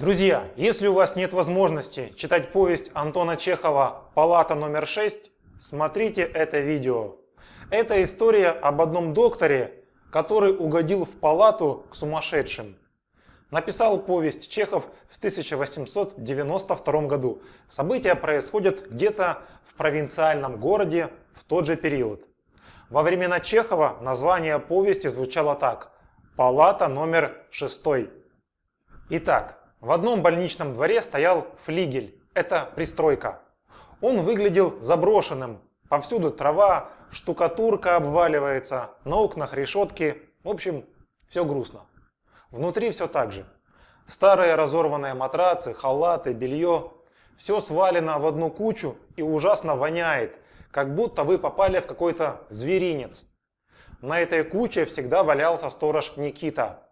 Друзья, если у вас нет возможности читать повесть Антона Чехова «Палата номер 6», смотрите это видео. Это история об одном докторе, который угодил в палату к сумасшедшим. Написал повесть Чехов в 1892 году. События происходят где-то в провинциальном городе в тот же период. Во времена Чехова название повести звучало так «Палата номер 6». Итак, в одном больничном дворе стоял флигель. Это пристройка. Он выглядел заброшенным. Повсюду трава, штукатурка обваливается, на окнах решетки. В общем, все грустно. Внутри все так же. Старые разорванные матрацы, халаты, белье. Все свалено в одну кучу и ужасно воняет, как будто вы попали в какой-то зверинец. На этой куче всегда валялся сторож Никита.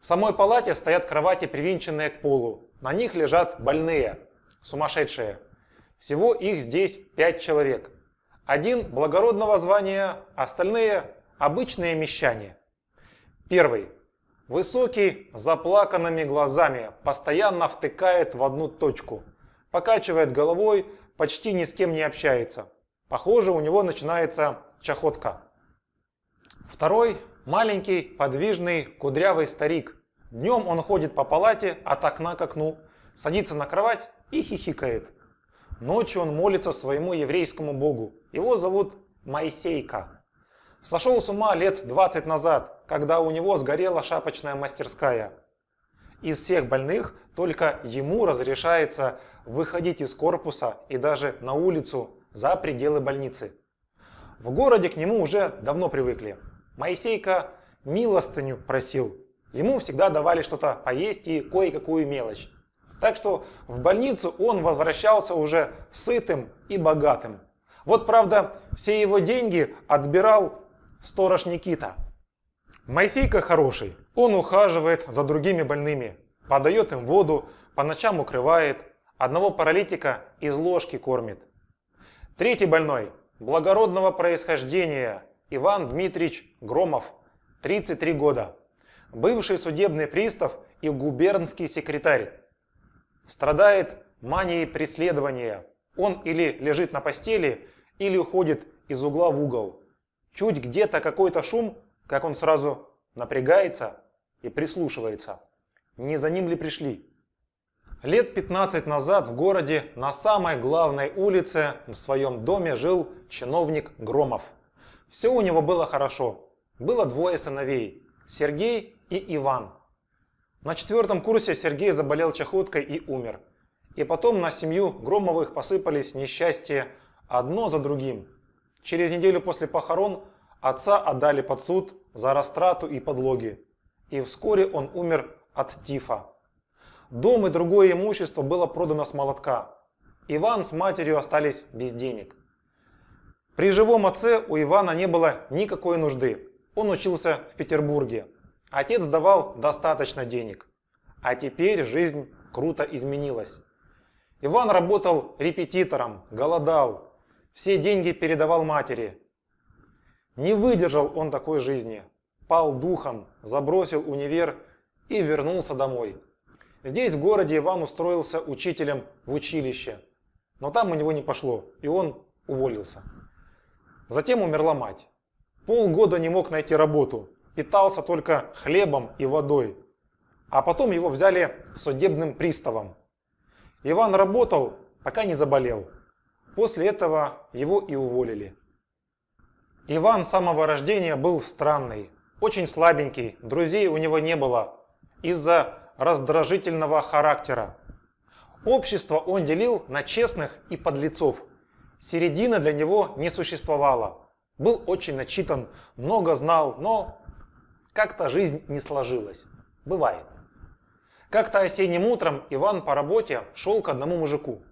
В самой палате стоят кровати, привинченные к полу. На них лежат больные, сумасшедшие. Всего их здесь пять человек. Один благородного звания, остальные обычные мещане. Первый. Высокий, с заплаканными глазами, постоянно втыкает в одну точку. Покачивает головой, почти ни с кем не общается. Похоже, у него начинается чахотка. Второй Маленький, подвижный, кудрявый старик. Днем он ходит по палате от окна к окну, садится на кровать и хихикает. Ночью он молится своему еврейскому богу. Его зовут Моисейка. Сошел с ума лет 20 назад, когда у него сгорела шапочная мастерская. Из всех больных только ему разрешается выходить из корпуса и даже на улицу за пределы больницы. В городе к нему уже давно привыкли. Моисейка милостыню просил. Ему всегда давали что-то поесть и кое-какую мелочь. Так что в больницу он возвращался уже сытым и богатым. Вот правда, все его деньги отбирал сторож Никита. Моисейка хороший. Он ухаживает за другими больными, подает им воду, по ночам укрывает, одного паралитика из ложки кормит. Третий больной, благородного происхождения, Иван Дмитрич Громов, 33 года, бывший судебный пристав и губернский секретарь. Страдает манией преследования. Он или лежит на постели, или уходит из угла в угол. Чуть где-то какой-то шум, как он сразу напрягается и прислушивается. Не за ним ли пришли? Лет 15 назад в городе на самой главной улице в своем доме жил чиновник Громов. Все у него было хорошо. Было двое сыновей – Сергей и Иван. На четвертом курсе Сергей заболел чахоткой и умер. И потом на семью Громовых посыпались несчастья одно за другим. Через неделю после похорон отца отдали под суд за растрату и подлоги. И вскоре он умер от тифа. Дом и другое имущество было продано с молотка. Иван с матерью остались без денег. При живом отце у Ивана не было никакой нужды. Он учился в Петербурге. Отец давал достаточно денег. А теперь жизнь круто изменилась. Иван работал репетитором, голодал, все деньги передавал матери. Не выдержал он такой жизни, пал духом, забросил универ и вернулся домой. Здесь в городе Иван устроился учителем в училище, но там у него не пошло, и он уволился. Затем умерла мать. Полгода не мог найти работу, питался только хлебом и водой. А потом его взяли судебным приставом. Иван работал, пока не заболел. После этого его и уволили. Иван с самого рождения был странный, очень слабенький, друзей у него не было из-за раздражительного характера. Общество он делил на честных и подлецов – Середина для него не существовала. Был очень начитан, много знал, но как-то жизнь не сложилась. Бывает. Как-то осенним утром Иван по работе шел к одному мужику.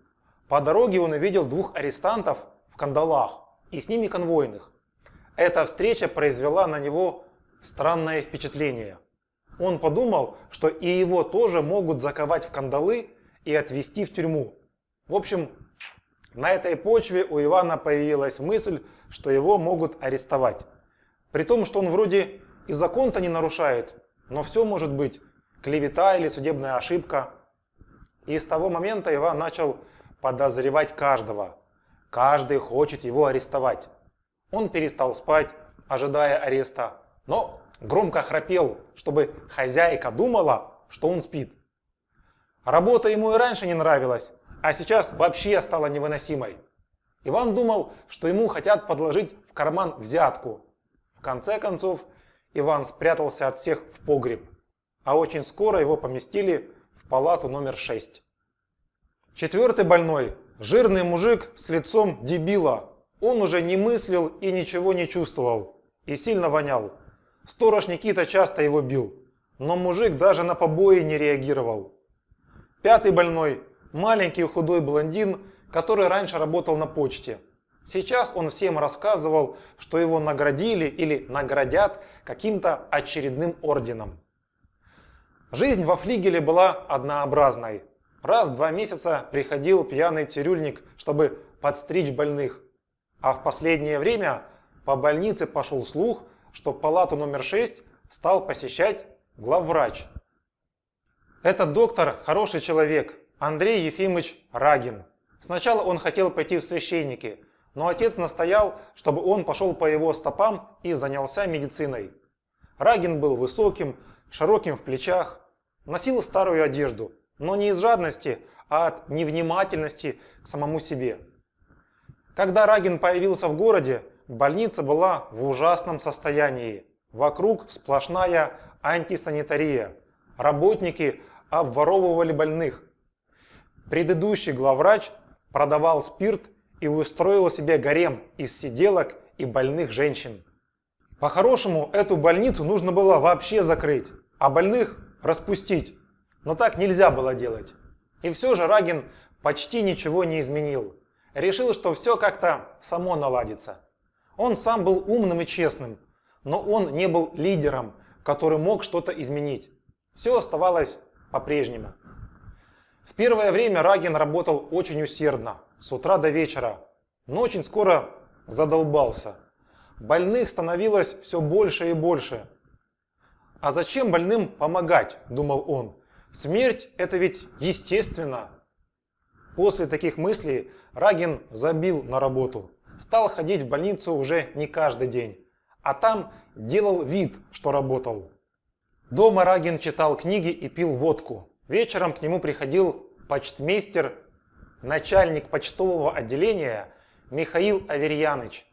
По дороге он увидел двух арестантов в кандалах и с ними конвойных. Эта встреча произвела на него странное впечатление. Он подумал, что и его тоже могут заковать в кандалы и отвезти в тюрьму. В общем, на этой почве у Ивана появилась мысль, что его могут арестовать. При том, что он вроде и закон-то не нарушает, но все может быть клевета или судебная ошибка. И с того момента Иван начал подозревать каждого. Каждый хочет его арестовать. Он перестал спать, ожидая ареста, но громко храпел, чтобы хозяйка думала, что он спит. Работа ему и раньше не нравилась, а сейчас вообще стала невыносимой. Иван думал, что ему хотят подложить в карман взятку. В конце концов, Иван спрятался от всех в погреб, а очень скоро его поместили в палату номер 6. Четвертый больной – жирный мужик с лицом дебила. Он уже не мыслил и ничего не чувствовал, и сильно вонял. Сторож Никита часто его бил, но мужик даже на побои не реагировал. Пятый больной маленький худой блондин, который раньше работал на почте. Сейчас он всем рассказывал, что его наградили или наградят каким-то очередным орденом. Жизнь во флигеле была однообразной. Раз в два месяца приходил пьяный цирюльник, чтобы подстричь больных. А в последнее время по больнице пошел слух, что палату номер 6 стал посещать главврач. Этот доктор хороший человек, Андрей Ефимович Рагин. Сначала он хотел пойти в священники, но отец настоял, чтобы он пошел по его стопам и занялся медициной. Рагин был высоким, широким в плечах, носил старую одежду, но не из жадности, а от невнимательности к самому себе. Когда Рагин появился в городе, больница была в ужасном состоянии. Вокруг сплошная антисанитария. Работники обворовывали больных, Предыдущий главврач продавал спирт и устроил себе гарем из сиделок и больных женщин. По-хорошему, эту больницу нужно было вообще закрыть, а больных распустить. Но так нельзя было делать. И все же Рагин почти ничего не изменил. Решил, что все как-то само наладится. Он сам был умным и честным, но он не был лидером, который мог что-то изменить. Все оставалось по-прежнему. В первое время Рагин работал очень усердно, с утра до вечера, но очень скоро задолбался. Больных становилось все больше и больше. «А зачем больным помогать?» – думал он. «Смерть – это ведь естественно!» После таких мыслей Рагин забил на работу. Стал ходить в больницу уже не каждый день, а там делал вид, что работал. Дома Рагин читал книги и пил водку. Вечером к нему приходил почтмейстер, начальник почтового отделения Михаил Аверьяныч.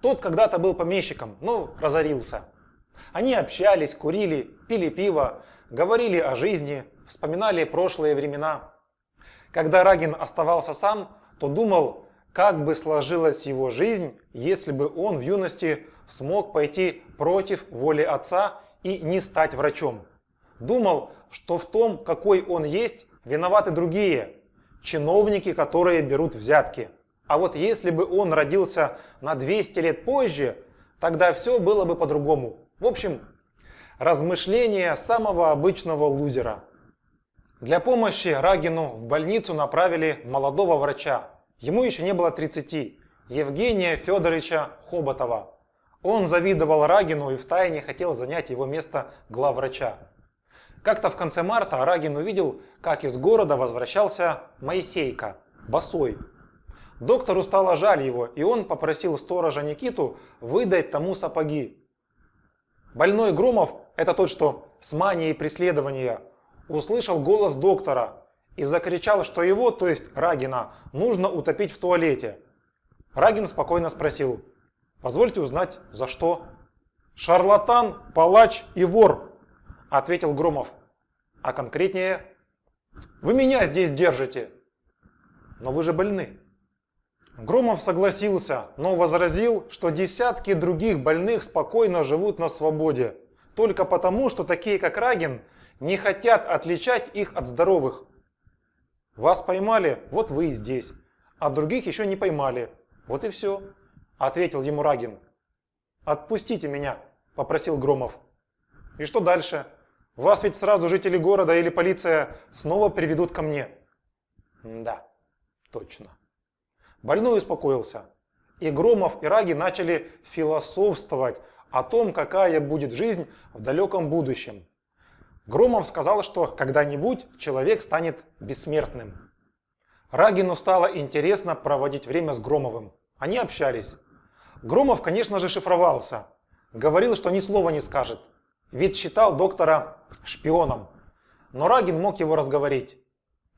Тот когда-то был помещиком, но разорился. Они общались, курили, пили пиво, говорили о жизни, вспоминали прошлые времена. Когда Рагин оставался сам, то думал, как бы сложилась его жизнь, если бы он в юности смог пойти против воли отца и не стать врачом. Думал, что в том, какой он есть, виноваты другие, чиновники, которые берут взятки. А вот если бы он родился на 200 лет позже, тогда все было бы по-другому. В общем, размышления самого обычного лузера. Для помощи Рагину в больницу направили молодого врача. Ему еще не было 30, Евгения Федоровича Хоботова. Он завидовал Рагину и втайне хотел занять его место главврача. Как-то в конце марта Арагин увидел, как из города возвращался Моисейка, босой. Доктору стало жаль его, и он попросил сторожа Никиту выдать тому сапоги. Больной Громов, это тот, что с манией преследования, услышал голос доктора и закричал, что его, то есть Рагина, нужно утопить в туалете. Рагин спокойно спросил, позвольте узнать, за что? Шарлатан, палач и вор, ответил Громов. А конкретнее? Вы меня здесь держите. Но вы же больны. Громов согласился, но возразил, что десятки других больных спокойно живут на свободе. Только потому, что такие как Рагин не хотят отличать их от здоровых. Вас поймали, вот вы и здесь. А других еще не поймали. Вот и все, ответил ему Рагин. Отпустите меня, попросил Громов. И что дальше? Вас ведь сразу жители города или полиция снова приведут ко мне. да, точно. Больной успокоился. И Громов, и Раги начали философствовать о том, какая будет жизнь в далеком будущем. Громов сказал, что когда-нибудь человек станет бессмертным. Рагину стало интересно проводить время с Громовым. Они общались. Громов, конечно же, шифровался. Говорил, что ни слова не скажет ведь считал доктора шпионом. Но Рагин мог его разговорить.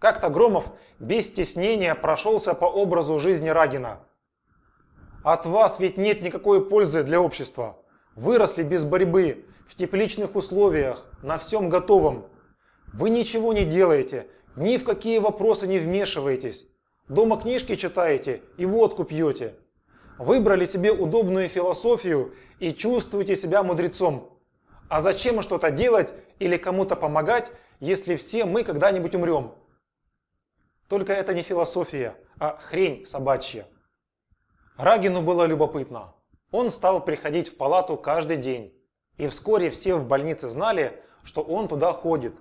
Как-то Громов без стеснения прошелся по образу жизни Рагина. «От вас ведь нет никакой пользы для общества. Выросли без борьбы, в тепличных условиях, на всем готовом. Вы ничего не делаете, ни в какие вопросы не вмешиваетесь. Дома книжки читаете и водку пьете. Выбрали себе удобную философию и чувствуете себя мудрецом. А зачем что-то делать или кому-то помогать, если все мы когда-нибудь умрем? Только это не философия, а хрень собачья. Рагину было любопытно. Он стал приходить в палату каждый день. И вскоре все в больнице знали, что он туда ходит.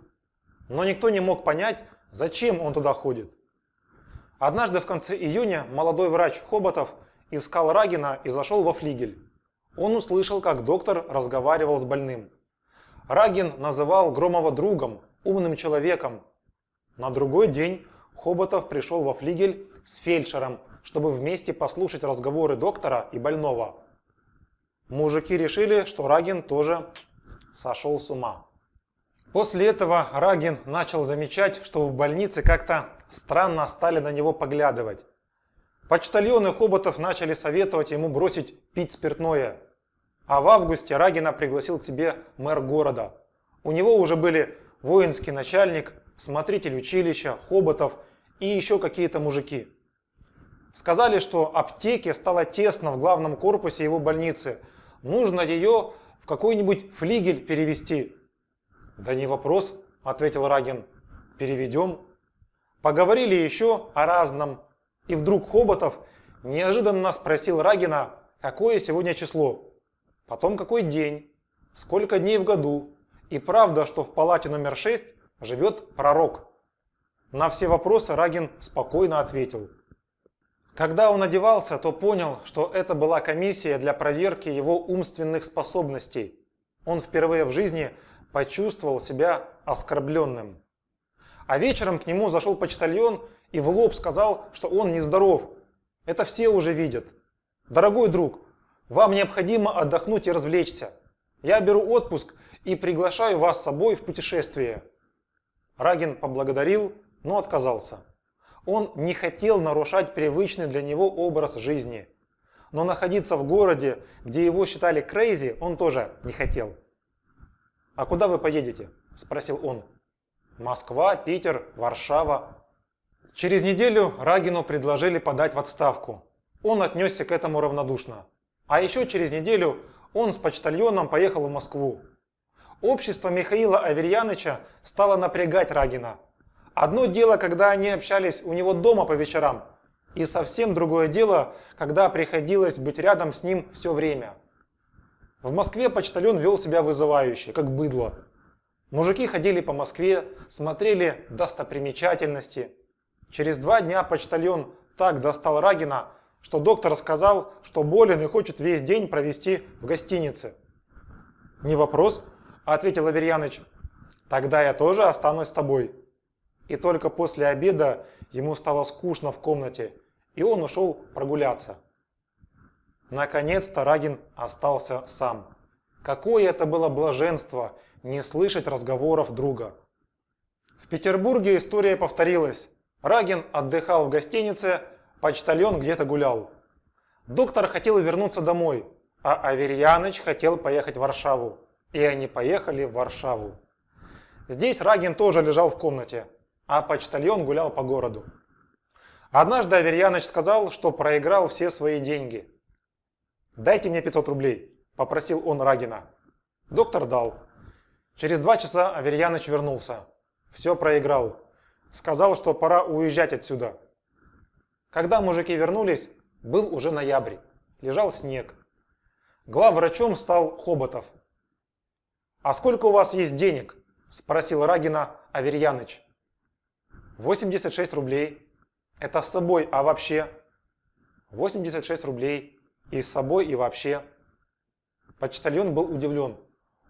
Но никто не мог понять, зачем он туда ходит. Однажды в конце июня молодой врач Хоботов искал Рагина и зашел во флигель. Он услышал, как доктор разговаривал с больным. Рагин называл Громова другом, умным человеком. На другой день Хоботов пришел во флигель с фельдшером, чтобы вместе послушать разговоры доктора и больного. Мужики решили, что Рагин тоже сошел с ума. После этого Рагин начал замечать, что в больнице как-то странно стали на него поглядывать. Почтальоны Хоботов начали советовать ему бросить пить спиртное. А в августе Рагина пригласил к себе мэр города. У него уже были воинский начальник, смотритель училища, Хоботов и еще какие-то мужики. Сказали, что аптеке стало тесно в главном корпусе его больницы. Нужно ее в какой-нибудь флигель перевести. «Да не вопрос», — ответил Рагин. «Переведем». Поговорили еще о разном, и вдруг Хоботов неожиданно спросил Рагина, какое сегодня число, потом какой день, сколько дней в году, и правда, что в палате номер 6 живет пророк. На все вопросы Рагин спокойно ответил. Когда он одевался, то понял, что это была комиссия для проверки его умственных способностей. Он впервые в жизни почувствовал себя оскорбленным. А вечером к нему зашел почтальон и в лоб сказал, что он нездоров. Это все уже видят. Дорогой друг, вам необходимо отдохнуть и развлечься. Я беру отпуск и приглашаю вас с собой в путешествие. Рагин поблагодарил, но отказался. Он не хотел нарушать привычный для него образ жизни. Но находиться в городе, где его считали крейзи, он тоже не хотел. «А куда вы поедете?» – спросил он. «Москва, Питер, Варшава, Через неделю Рагину предложили подать в отставку. Он отнесся к этому равнодушно. А еще через неделю он с почтальоном поехал в Москву. Общество Михаила Аверьяныча стало напрягать Рагина. Одно дело, когда они общались у него дома по вечерам, и совсем другое дело, когда приходилось быть рядом с ним все время. В Москве почтальон вел себя вызывающе, как быдло. Мужики ходили по Москве, смотрели достопримечательности – Через два дня почтальон так достал Рагина, что доктор сказал, что болен и хочет весь день провести в гостинице. «Не вопрос», — ответил Аверьяныч. «Тогда я тоже останусь с тобой». И только после обеда ему стало скучно в комнате, и он ушел прогуляться. Наконец-то Рагин остался сам. Какое это было блаженство не слышать разговоров друга. В Петербурге история повторилась. Рагин отдыхал в гостинице, почтальон где-то гулял. Доктор хотел вернуться домой, а Аверьяныч хотел поехать в Варшаву. И они поехали в Варшаву. Здесь Рагин тоже лежал в комнате, а почтальон гулял по городу. Однажды Аверьяныч сказал, что проиграл все свои деньги. «Дайте мне 500 рублей», – попросил он Рагина. Доктор дал. Через два часа Аверьяныч вернулся. Все проиграл сказал, что пора уезжать отсюда. Когда мужики вернулись, был уже ноябрь, лежал снег. Главврачом стал Хоботов. «А сколько у вас есть денег?» – спросил Рагина Аверьяныч. «86 рублей. Это с собой, а вообще?» «86 рублей. И с собой, и вообще». Почтальон был удивлен.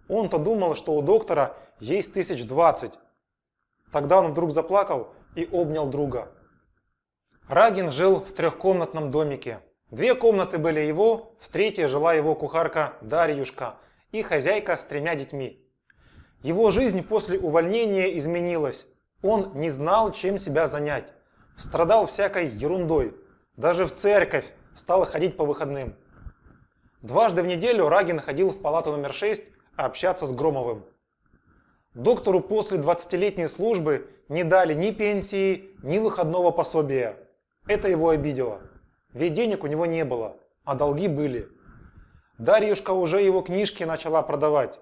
Он-то думал, что у доктора есть тысяч двадцать, Тогда он вдруг заплакал и обнял друга. Рагин жил в трехкомнатном домике. Две комнаты были его, в третьей жила его кухарка Дарьюшка и хозяйка с тремя детьми. Его жизнь после увольнения изменилась. Он не знал, чем себя занять. Страдал всякой ерундой. Даже в церковь стал ходить по выходным. Дважды в неделю Рагин ходил в палату номер 6 общаться с Громовым. Доктору после 20-летней службы не дали ни пенсии, ни выходного пособия. Это его обидело. Ведь денег у него не было, а долги были. Дарьюшка уже его книжки начала продавать.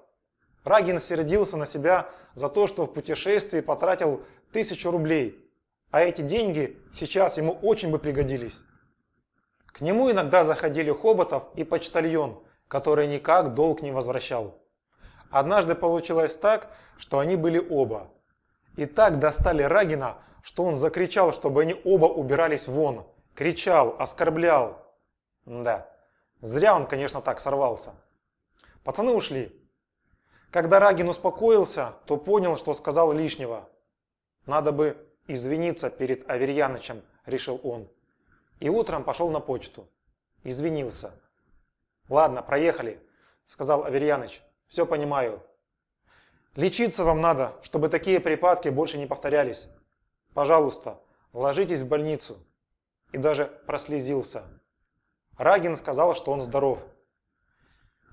Рагин сердился на себя за то, что в путешествии потратил тысячу рублей. А эти деньги сейчас ему очень бы пригодились. К нему иногда заходили Хоботов и почтальон, который никак долг не возвращал. Однажды получилось так, что они были оба. И так достали Рагина, что он закричал, чтобы они оба убирались вон. Кричал, оскорблял. Да, зря он, конечно, так сорвался. Пацаны ушли. Когда Рагин успокоился, то понял, что сказал лишнего. Надо бы извиниться перед Аверьянычем, решил он. И утром пошел на почту. Извинился. «Ладно, проехали», — сказал Аверьяныч. Все понимаю. Лечиться вам надо, чтобы такие припадки больше не повторялись. Пожалуйста, ложитесь в больницу. И даже прослезился. Рагин сказал, что он здоров.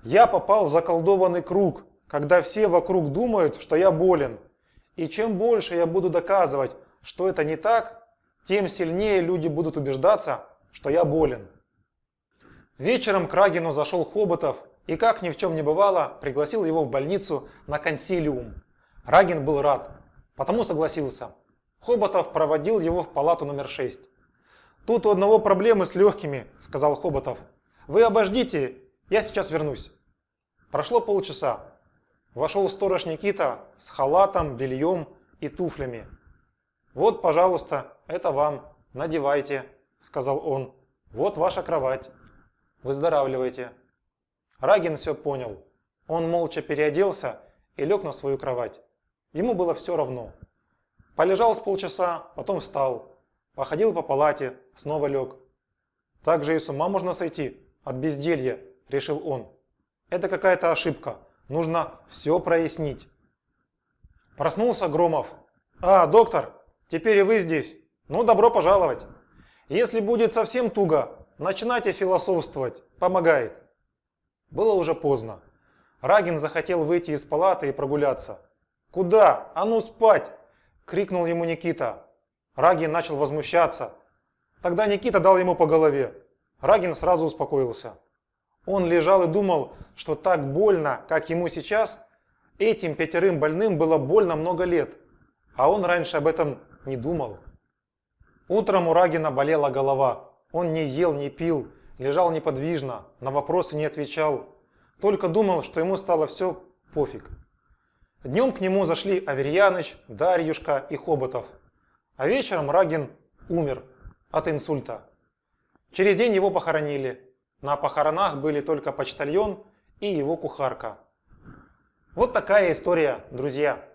Я попал в заколдованный круг, когда все вокруг думают, что я болен. И чем больше я буду доказывать, что это не так, тем сильнее люди будут убеждаться, что я болен. Вечером к Рагину зашел Хоботов и, как ни в чем не бывало, пригласил его в больницу на консилиум. Рагин был рад, потому согласился. Хоботов проводил его в палату номер 6. «Тут у одного проблемы с легкими», – сказал Хоботов. «Вы обождите, я сейчас вернусь». Прошло полчаса. Вошел сторож Никита с халатом, бельем и туфлями. «Вот, пожалуйста, это вам, надевайте», – сказал он. «Вот ваша кровать. Выздоравливайте». Рагин все понял. Он молча переоделся и лег на свою кровать. Ему было все равно. Полежал с полчаса, потом встал. Походил по палате, снова лег. Так же и с ума можно сойти от безделья, решил он. Это какая-то ошибка. Нужно все прояснить. Проснулся Громов. «А, доктор, теперь и вы здесь. Ну, добро пожаловать. Если будет совсем туго, начинайте философствовать. Помогает». Было уже поздно. Рагин захотел выйти из палаты и прогуляться. «Куда? А ну спать!» – крикнул ему Никита. Рагин начал возмущаться. Тогда Никита дал ему по голове. Рагин сразу успокоился. Он лежал и думал, что так больно, как ему сейчас, этим пятерым больным было больно много лет, а он раньше об этом не думал. Утром у Рагина болела голова. Он не ел, не пил, лежал неподвижно, на вопросы не отвечал, только думал, что ему стало все пофиг. Днем к нему зашли Аверьяныч, Дарьюшка и Хоботов, а вечером Рагин умер от инсульта. Через день его похоронили. На похоронах были только почтальон и его кухарка. Вот такая история, друзья.